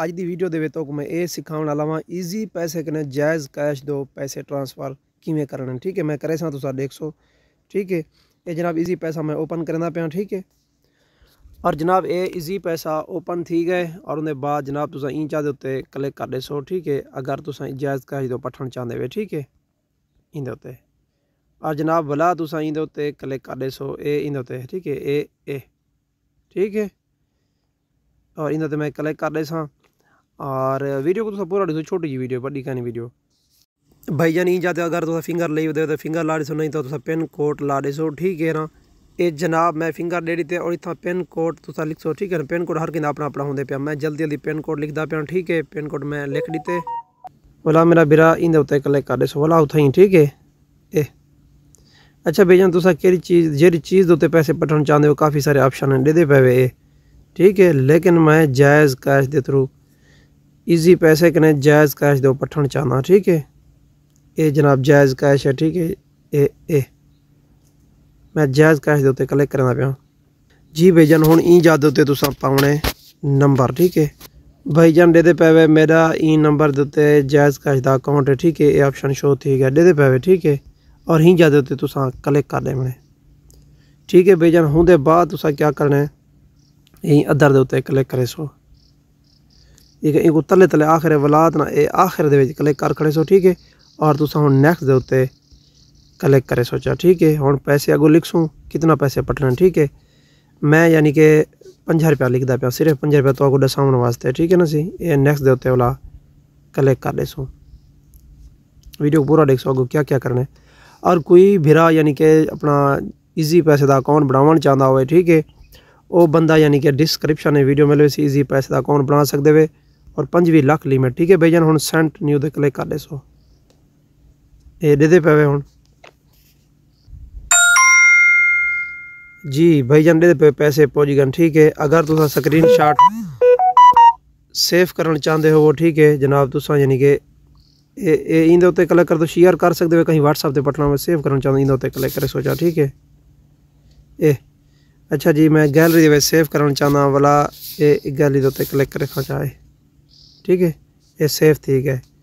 अज की वीडियो के तो मैं ये सिखाने वाला वा ईजी पैसे कने जायज़ कैश दो पैसे ट्रांसफर किमें कर ठीक है मैं करे सर देख सो ठीक है ये जनाब ईजी पैसा मैं ओपन करा पाया ठीक है और जनाब ये ईजी पैसा ओपन थी गए और उन्हें बाद जनाब तुम इंचा के उ क्लिक कर दसो ठीक है अगर तुम जायज़ कैश दो पठन चाहते हुए ठीक है इन उत्ते और जनाब भला तुम इन उत्ते क्लिक कर दसो ए इन उत्ते ठीक है ए ए ठीक है और इन मैं क्लिक कर दें सर और वीडियो को तो पूरा ॾिसो छोटी जी वीडियो बड़ी कहानी वीडियो भाई जान ई जाते अगरि तव्हां फिंगर ले तो फिंगर ला दिसो नहीं तो तव्हां पेन कोड ला ॾिसो ठीक है ना ये जनाब मैं फिंगर दे ते और इतना पेन कोड तुसा लिखो ठीक है ना पेन कोड हर किंदा अपना अपना होंगे पे मैं जल्दी जल्दी पेन कोड लिखता पे ठीक है पेन कोड मैं लिख दीते भला मेरा बिरा इंदे उते क्लिक कर सो भला उठाई ठीक है ए अच्छा भैया तुसा केरी चीज़ जी चीज़ के उते पैसे पटना चाहते हो काफ़ी सारे ऑप्शन देते पे ठीक है लेकिन मैं जायज़ कैश के थ्रू इजी पैसे कने जायज़ कैश दो पठन चाहना ठीक है ये जनाब जायज़ कैश है ठीक है ए ए मैं जायज़ कैश के क्लिक करना पाया जी भाईजान हूँ ई जद उत्ते पाने नंबर ठीक है भाईजान दे पैवे मेरा ई नंबर देते जायज़ कैश का अकाउंट है ठीक है ये ऑप्शन शो थी गया दे पैवे ठीक है और ही जाद उत्ते तुस क्लिक कर लेने ठीक है भाईजान हूँ बाद क्या करना है अदर के उत्ते क्लिक करे सो ठीक है इनको तले तले आखिर वलाद ना ये आखिर दे क्लिक कर खड़े सो ठीक है और तुम हम नैक्स के उत्ते कलेक्ट करे सोचा ठीक है हम पैसे अगो लिख लिखसूँ कितना पैसे पटना ठीक है मैं यानी कि पंजा रुपया लिखता पाया सिर्फ पंजा रुपया तो अगो दसाने वास्ते ठीक है ना सी ये नैक्स के उत्ते वाला कलेक्ट कर लेसूँ वीडियो पूरा देख सो अगो क्या क्या करना है और कोई भीरा यानी कि अपना ईजी पैसे का अकाउंट बनाना चाहता हो ठीक है वह बंदा यानी कि डिस्क्रिप्शन वीडियो मिले इसी ईजी पैसे का अकाउंट बना सकते हुए और पंजी लख ਲਿਮਿਟ ठीक है ਬਈ हूँ सेंट न्यू ਨਿਊ ਤੇ कर ਕਰ ਲੈ ਸੋ ਇਹ ਦੇ ਦੇ ਪਵੇ ਹੁਣ जी दे पैसे पहुँच गए ठीक है अगर तुम स्क्रीन शॉट सेव करना चाहते हो वो ठीक है जनाब तुस यानी कि इंदे उत्ते क्लिक कर दो शेयर कर सकते हो कहीं व्हाट्सअप से पटना में सेव करना चाहते इंदे उत्ते क्लिक करे सोचा ठीक है ए अच्छा जी मैं गैलरी में सेव करना चाहना वाला ए गैलरी के उत्ते क्लिक करे चाहे ठीक है ये सेफ तरीका है